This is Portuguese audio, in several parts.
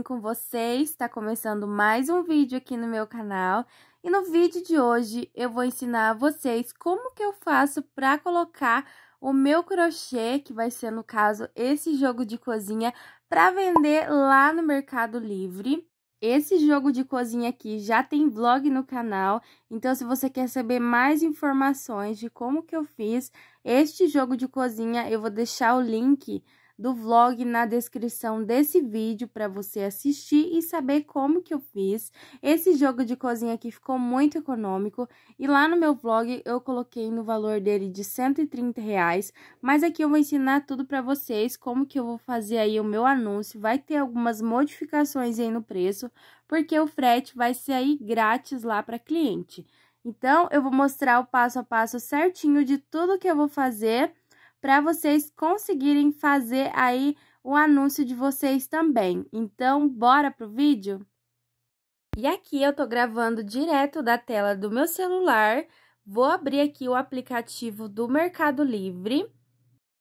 bem com vocês? Está começando mais um vídeo aqui no meu canal e no vídeo de hoje eu vou ensinar a vocês como que eu faço para colocar o meu crochê, que vai ser no caso esse jogo de cozinha, para vender lá no Mercado Livre. Esse jogo de cozinha aqui já tem vlog no canal, então se você quer saber mais informações de como que eu fiz este jogo de cozinha, eu vou deixar o link do vlog na descrição desse vídeo para você assistir e saber como que eu fiz. Esse jogo de cozinha aqui ficou muito econômico e lá no meu vlog eu coloquei no valor dele de 130 reais, mas aqui eu vou ensinar tudo para vocês, como que eu vou fazer aí o meu anúncio, vai ter algumas modificações aí no preço, porque o frete vai ser aí grátis lá para cliente. Então, eu vou mostrar o passo a passo certinho de tudo que eu vou fazer para vocês conseguirem fazer aí o anúncio de vocês também. Então, bora pro vídeo? E aqui eu tô gravando direto da tela do meu celular. Vou abrir aqui o aplicativo do Mercado Livre.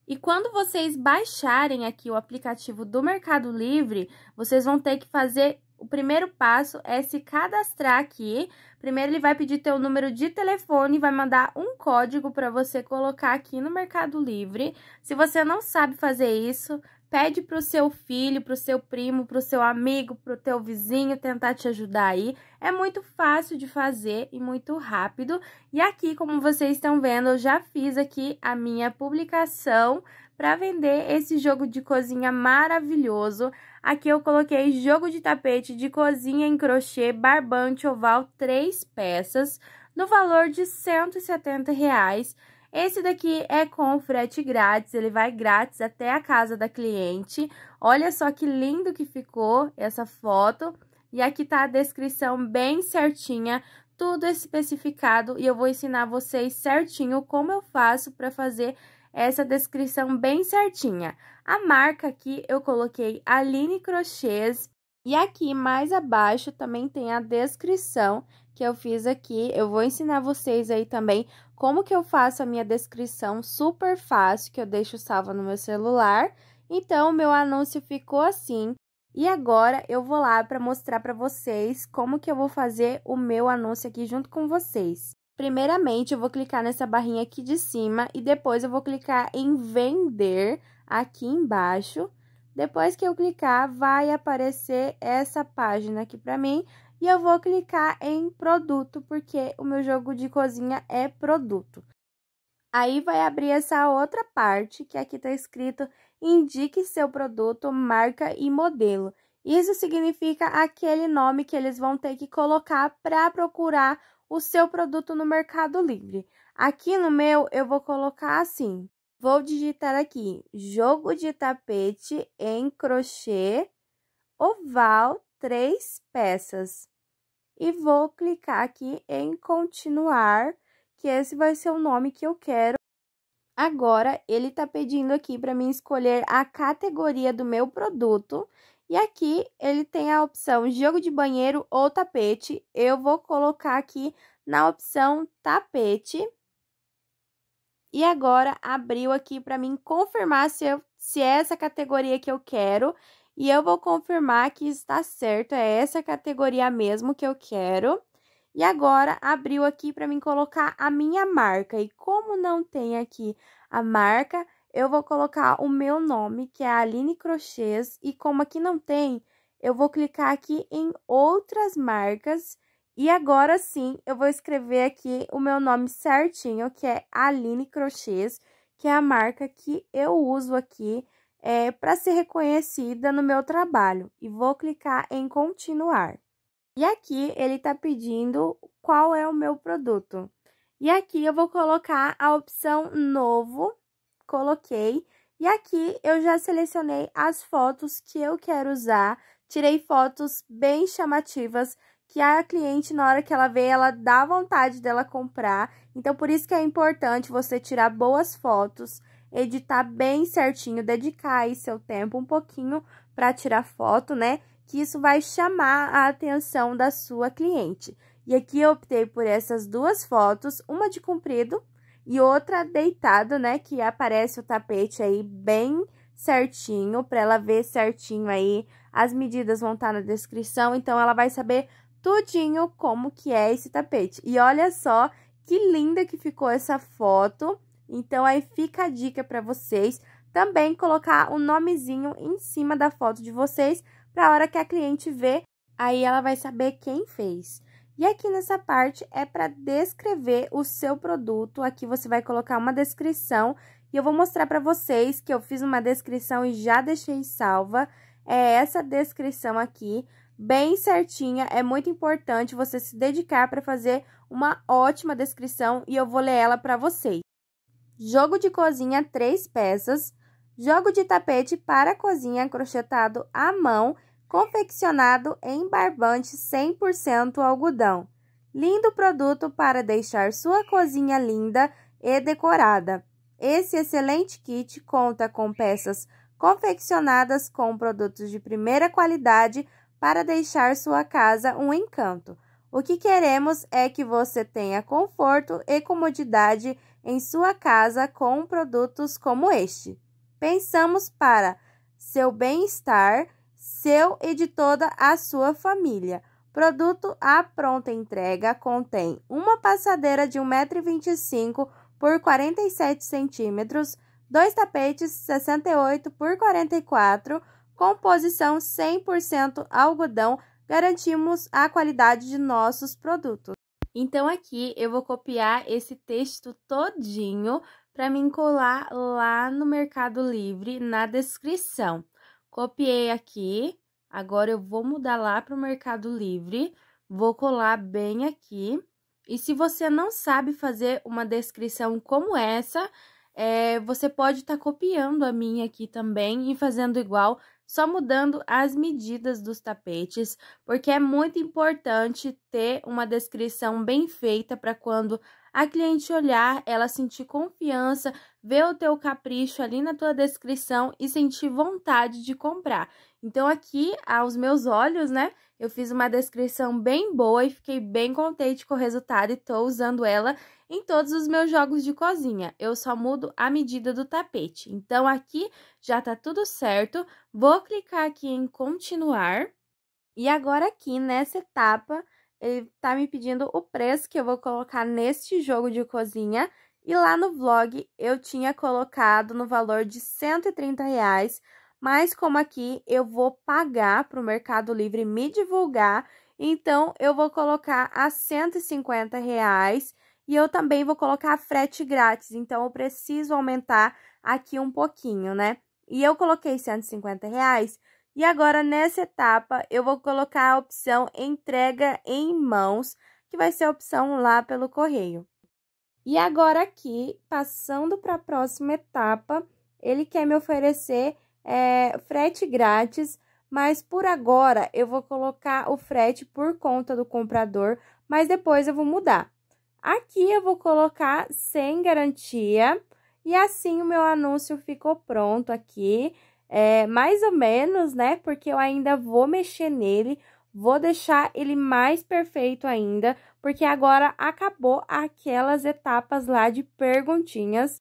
E quando vocês baixarem aqui o aplicativo do Mercado Livre, vocês vão ter que fazer o primeiro passo é se cadastrar aqui. Primeiro ele vai pedir teu número de telefone e vai mandar um código para você colocar aqui no Mercado Livre. Se você não sabe fazer isso, pede para o seu filho, para o seu primo, para o seu amigo, para o teu vizinho tentar te ajudar aí. É muito fácil de fazer e muito rápido. E aqui, como vocês estão vendo, eu já fiz aqui a minha publicação para vender esse jogo de cozinha maravilhoso. Aqui eu coloquei jogo de tapete de cozinha em crochê barbante oval três peças no valor de 170 reais. Esse daqui é com frete grátis, ele vai grátis até a casa da cliente. Olha só que lindo que ficou essa foto. E aqui tá a descrição bem certinha, tudo especificado e eu vou ensinar vocês certinho como eu faço para fazer essa descrição bem certinha. A marca aqui eu coloquei Aline Crochês e aqui mais abaixo também tem a descrição que eu fiz aqui. Eu vou ensinar vocês aí também como que eu faço a minha descrição super fácil, que eu deixo salva no meu celular. Então, o meu anúncio ficou assim. E agora eu vou lá para mostrar para vocês como que eu vou fazer o meu anúncio aqui junto com vocês. Primeiramente, eu vou clicar nessa barrinha aqui de cima e depois eu vou clicar em vender aqui embaixo. Depois que eu clicar, vai aparecer essa página aqui para mim e eu vou clicar em produto, porque o meu jogo de cozinha é produto. Aí vai abrir essa outra parte que aqui está escrito indique seu produto, marca e modelo. Isso significa aquele nome que eles vão ter que colocar para procurar o seu produto no Mercado Livre. Aqui no meu eu vou colocar assim. Vou digitar aqui jogo de tapete em crochê oval três peças e vou clicar aqui em continuar, que esse vai ser o nome que eu quero. Agora ele está pedindo aqui para mim escolher a categoria do meu produto e aqui ele tem a opção jogo de banheiro ou tapete. Eu vou colocar aqui na opção tapete. E agora abriu aqui para mim confirmar se, eu, se é essa categoria que eu quero. E eu vou confirmar que está certo, é essa categoria mesmo que eu quero. E agora abriu aqui para mim colocar a minha marca. E como não tem aqui a marca, eu vou colocar o meu nome, que é Aline Crochês, e como aqui não tem, eu vou clicar aqui em outras marcas, e agora sim eu vou escrever aqui o meu nome certinho, que é Aline Crochês, que é a marca que eu uso aqui é, para ser reconhecida no meu trabalho, e vou clicar em continuar. E aqui ele está pedindo qual é o meu produto. E aqui eu vou colocar a opção novo, coloquei. E aqui eu já selecionei as fotos que eu quero usar, tirei fotos bem chamativas que a cliente, na hora que ela vê, ela dá vontade dela comprar. Então, por isso que é importante você tirar boas fotos, editar bem certinho, dedicar aí seu tempo um pouquinho para tirar foto, né? Que isso vai chamar a atenção da sua cliente. E aqui eu optei por essas duas fotos, uma de comprido e outra deitado, né, que aparece o tapete aí bem certinho para ela ver certinho aí. As medidas vão estar tá na descrição, então ela vai saber tudinho como que é esse tapete. E olha só que linda que ficou essa foto. Então aí fica a dica para vocês também colocar o um nomezinho em cima da foto de vocês para a hora que a cliente vê, aí ela vai saber quem fez. E aqui nessa parte é para descrever o seu produto. Aqui você vai colocar uma descrição e eu vou mostrar para vocês que eu fiz uma descrição e já deixei salva. É essa descrição aqui, bem certinha. É muito importante você se dedicar para fazer uma ótima descrição e eu vou ler ela para vocês. Jogo de cozinha, três peças. Jogo de tapete para cozinha crochetado à mão confeccionado em barbante 100% algodão. Lindo produto para deixar sua cozinha linda e decorada. Esse excelente kit conta com peças confeccionadas com produtos de primeira qualidade para deixar sua casa um encanto. O que queremos é que você tenha conforto e comodidade em sua casa com produtos como este. Pensamos para seu bem-estar seu e de toda a sua família. Produto à pronta entrega contém uma passadeira de 1,25m por 47 centímetros, dois tapetes 68 por 44, composição 100% algodão, garantimos a qualidade de nossos produtos. Então aqui eu vou copiar esse texto todinho para me colar lá no Mercado Livre na descrição. Copiei aqui, agora eu vou mudar lá para o Mercado Livre, vou colar bem aqui. E se você não sabe fazer uma descrição como essa, é, você pode estar tá copiando a minha aqui também e fazendo igual, só mudando as medidas dos tapetes, porque é muito importante ter uma descrição bem feita para quando a cliente olhar, ela sentir confiança, ver o teu capricho ali na tua descrição e sentir vontade de comprar. Então aqui, aos meus olhos, né, eu fiz uma descrição bem boa e fiquei bem contente com o resultado e tô usando ela em todos os meus jogos de cozinha. Eu só mudo a medida do tapete. Então aqui já tá tudo certo. Vou clicar aqui em continuar. E agora aqui nessa etapa, ele tá me pedindo o preço que eu vou colocar neste jogo de cozinha. E lá no vlog eu tinha colocado no valor de 130 reais, mas como aqui eu vou pagar para o Mercado Livre me divulgar, então eu vou colocar a 150 reais e eu também vou colocar frete grátis, então eu preciso aumentar aqui um pouquinho, né? E eu coloquei 150 reais e agora, nessa etapa, eu vou colocar a opção entrega em mãos, que vai ser a opção lá pelo correio. E agora aqui, passando para a próxima etapa, ele quer me oferecer é, frete grátis, mas por agora eu vou colocar o frete por conta do comprador, mas depois eu vou mudar. Aqui eu vou colocar sem garantia e assim o meu anúncio ficou pronto aqui. É, mais ou menos, né? Porque eu ainda vou mexer nele, vou deixar ele mais perfeito ainda, porque agora acabou aquelas etapas lá de perguntinhas.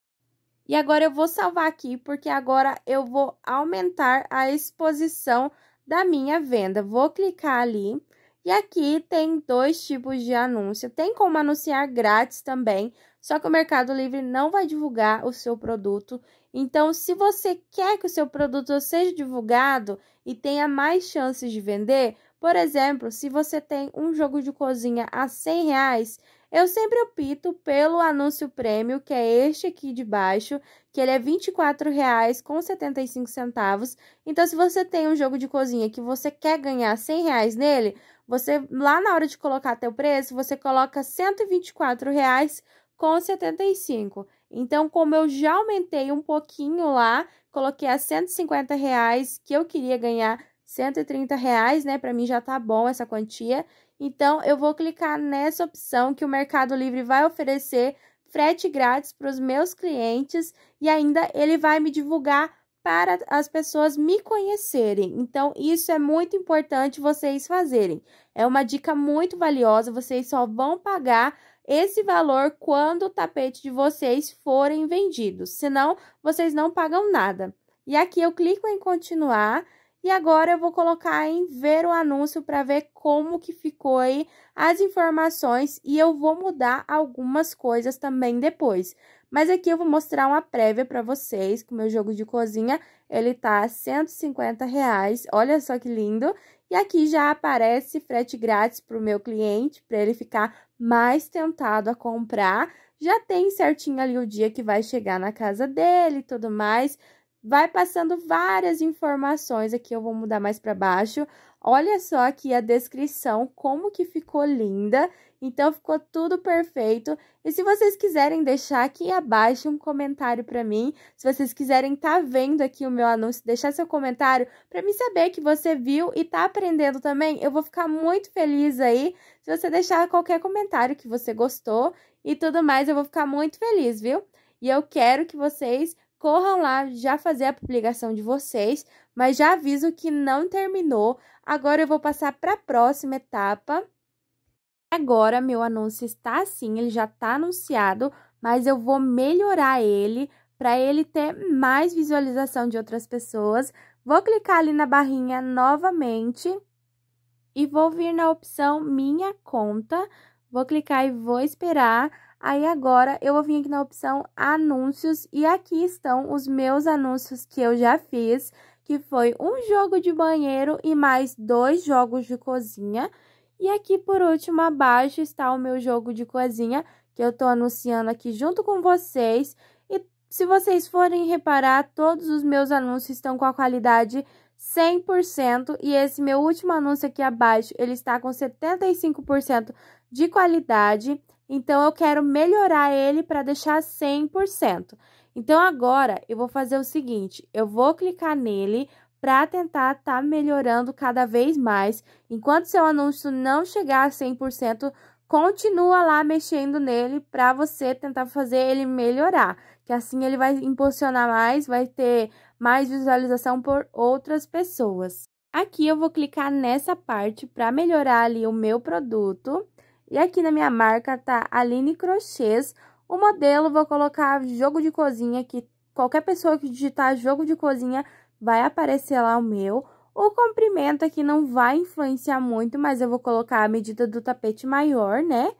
E agora eu vou salvar aqui, porque agora eu vou aumentar a exposição da minha venda. Vou clicar ali. E aqui tem dois tipos de anúncio. Tem como anunciar grátis também, só que o Mercado Livre não vai divulgar o seu produto. Então, se você quer que o seu produto seja divulgado e tenha mais chances de vender, por exemplo, se você tem um jogo de cozinha a 100 reais, eu sempre opto pelo anúncio prêmio, que é este aqui de baixo, que ele é R$ 24,75. Então, se você tem um jogo de cozinha que você quer ganhar R$ reais nele, você lá na hora de colocar teu preço, você coloca R$ 124,75. Então, como eu já aumentei um pouquinho lá, coloquei a 150 reais, que eu queria ganhar 130 reais, né? Para mim já tá bom essa quantia. Então, eu vou clicar nessa opção que o Mercado Livre vai oferecer frete grátis para os meus clientes e ainda ele vai me divulgar para as pessoas me conhecerem. Então, isso é muito importante vocês fazerem. É uma dica muito valiosa, vocês só vão pagar esse valor quando o tapete de vocês forem vendidos, senão vocês não pagam nada. E aqui eu clico em continuar e agora eu vou colocar em ver o anúncio para ver como que ficou aí as informações e eu vou mudar algumas coisas também depois. Mas aqui eu vou mostrar uma prévia para vocês, que o meu jogo de cozinha, ele tá a 150 reais, olha só que lindo. E aqui já aparece frete grátis para o meu cliente, para ele ficar mais tentado a comprar, já tem certinho ali o dia que vai chegar na casa dele e tudo mais vai passando várias informações. Aqui eu vou mudar mais para baixo. Olha só aqui a descrição, como que ficou linda. Então, ficou tudo perfeito. E se vocês quiserem deixar aqui abaixo um comentário para mim, se vocês quiserem estar tá vendo aqui o meu anúncio, deixar seu comentário para me saber que você viu e tá aprendendo também, eu vou ficar muito feliz aí. Se você deixar qualquer comentário que você gostou e tudo mais, eu vou ficar muito feliz, viu? E eu quero que vocês corram lá já fazer a publicação de vocês, mas já aviso que não terminou. Agora eu vou passar para a próxima etapa. Agora meu anúncio está assim, ele já está anunciado, mas eu vou melhorar ele para ele ter mais visualização de outras pessoas. Vou clicar ali na barrinha novamente e vou vir na opção Minha Conta. Vou clicar e vou esperar Aí agora eu vou vir aqui na opção anúncios e aqui estão os meus anúncios que eu já fiz, que foi um jogo de banheiro e mais dois jogos de cozinha. E aqui por último abaixo está o meu jogo de cozinha que eu estou anunciando aqui junto com vocês. E se vocês forem reparar, todos os meus anúncios estão com a qualidade 100% e esse meu último anúncio aqui abaixo, ele está com 75% de qualidade. Então, eu quero melhorar ele para deixar 100%. Então, agora, eu vou fazer o seguinte, eu vou clicar nele para tentar estar tá melhorando cada vez mais. Enquanto seu anúncio não chegar a 100%, continua lá mexendo nele para você tentar fazer ele melhorar. Que assim ele vai impulsionar mais, vai ter mais visualização por outras pessoas. Aqui eu vou clicar nessa parte para melhorar ali o meu produto. E aqui na minha marca tá Aline Crochês. O modelo vou colocar jogo de cozinha, que qualquer pessoa que digitar jogo de cozinha vai aparecer lá o meu. O comprimento aqui não vai influenciar muito, mas eu vou colocar a medida do tapete maior, né?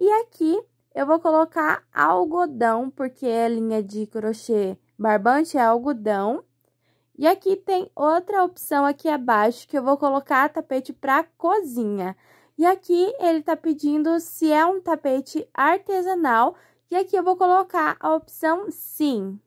E aqui eu vou colocar algodão, porque é linha de crochê barbante, é algodão. E aqui tem outra opção aqui abaixo, que eu vou colocar tapete para cozinha. E aqui ele tá pedindo se é um tapete artesanal. E aqui eu vou colocar a opção sim.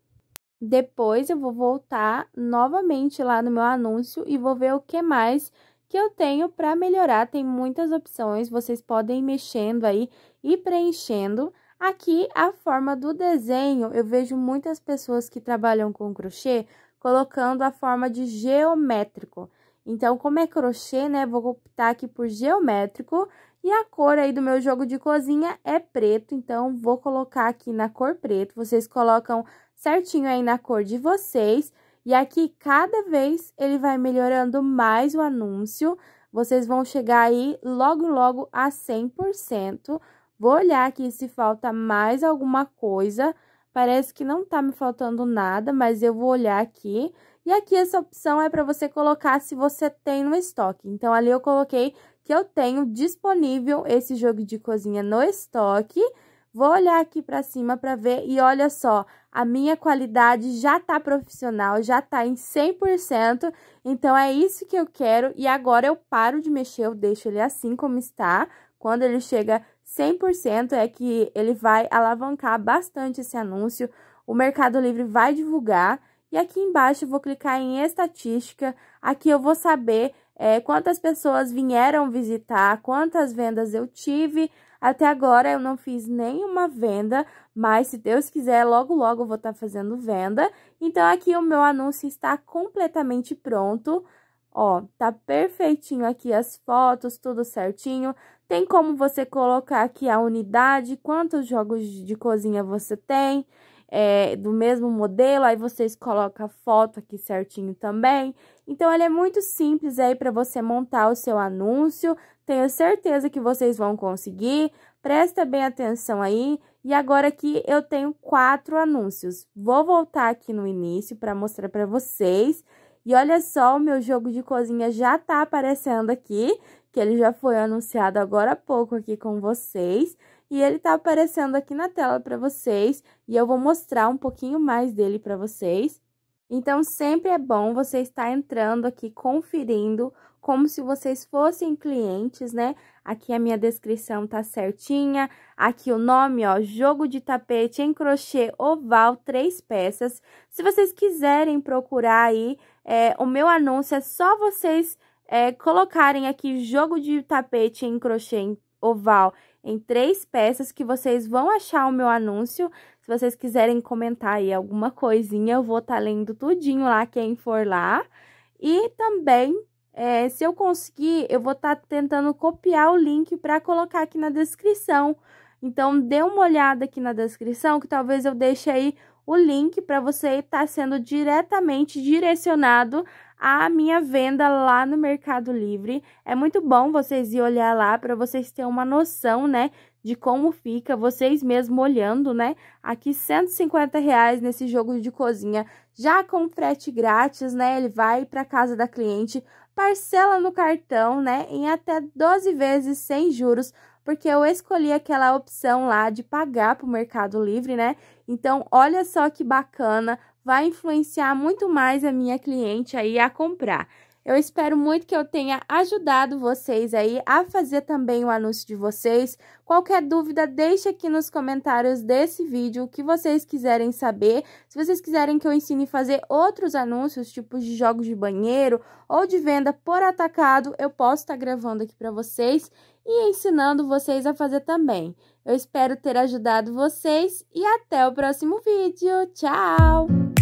Depois eu vou voltar novamente lá no meu anúncio e vou ver o que mais que eu tenho para melhorar. Tem muitas opções, vocês podem ir mexendo aí e preenchendo. Aqui, a forma do desenho, eu vejo muitas pessoas que trabalham com crochê colocando a forma de geométrico. Então, como é crochê, né, vou optar aqui por geométrico. E a cor aí do meu jogo de cozinha é preto, então vou colocar aqui na cor preto. Vocês colocam certinho aí na cor de vocês. E aqui, cada vez, ele vai melhorando mais o anúncio. Vocês vão chegar aí logo, logo a 100%. Vou olhar aqui se falta mais alguma coisa. Parece que não tá me faltando nada, mas eu vou olhar aqui. E aqui essa opção é para você colocar se você tem no estoque. Então, ali eu coloquei que eu tenho disponível esse jogo de cozinha no estoque. Vou olhar aqui para cima para ver e olha só, a minha qualidade já tá profissional, já tá em 100%, então é isso que eu quero e agora eu paro de mexer, eu deixo ele assim como está. Quando ele chega 100% é que ele vai alavancar bastante esse anúncio, o Mercado Livre vai divulgar e aqui embaixo eu vou clicar em estatística. Aqui eu vou saber é, quantas pessoas vieram visitar, quantas vendas eu tive. Até agora eu não fiz nenhuma venda, mas se Deus quiser, logo logo eu vou estar tá fazendo venda. Então aqui o meu anúncio está completamente pronto. Ó, tá perfeitinho aqui as fotos, tudo certinho. Tem como você colocar aqui a unidade, quantos jogos de cozinha você tem é, do mesmo modelo, aí vocês colocam a foto aqui certinho também. Então, ele é muito simples aí para você montar o seu anúncio, tenho certeza que vocês vão conseguir, presta bem atenção aí. E agora aqui eu tenho quatro anúncios, vou voltar aqui no início para mostrar para vocês. E olha só, o meu jogo de cozinha já tá aparecendo aqui, que ele já foi anunciado agora há pouco aqui com vocês e ele tá aparecendo aqui na tela para vocês e eu vou mostrar um pouquinho mais dele para vocês. Então, sempre é bom você estar entrando aqui, conferindo, como se vocês fossem clientes, né? Aqui a minha descrição tá certinha, aqui o nome, ó, jogo de tapete em crochê oval, três peças. Se vocês quiserem procurar aí, é, o meu anúncio é só vocês é, colocarem aqui jogo de tapete em crochê em oval em três peças que vocês vão achar o meu anúncio. Se vocês quiserem comentar aí alguma coisinha, eu vou estar tá lendo tudinho lá, quem for lá. E também, é, se eu conseguir, eu vou estar tá tentando copiar o link para colocar aqui na descrição. Então, dê uma olhada aqui na descrição, que talvez eu deixe aí o link para você estar tá sendo diretamente direcionado a minha venda lá no Mercado Livre. É muito bom vocês ir olhar lá para vocês terem uma noção, né, de como fica, vocês mesmo olhando, né? Aqui 150 reais nesse jogo de cozinha, já com frete grátis, né? Ele vai para casa da cliente, parcela no cartão, né? Em até 12 vezes sem juros, porque eu escolhi aquela opção lá de pagar para o Mercado Livre, né? Então, olha só que bacana, vai influenciar muito mais a minha cliente aí a comprar. Eu espero muito que eu tenha ajudado vocês aí a fazer também o anúncio de vocês. Qualquer dúvida, deixe aqui nos comentários desse vídeo o que vocês quiserem saber. Se vocês quiserem que eu ensine a fazer outros anúncios, tipo de jogos de banheiro ou de venda por atacado, eu posso estar tá gravando aqui para vocês e ensinando vocês a fazer também. Eu espero ter ajudado vocês e até o próximo vídeo. Tchau!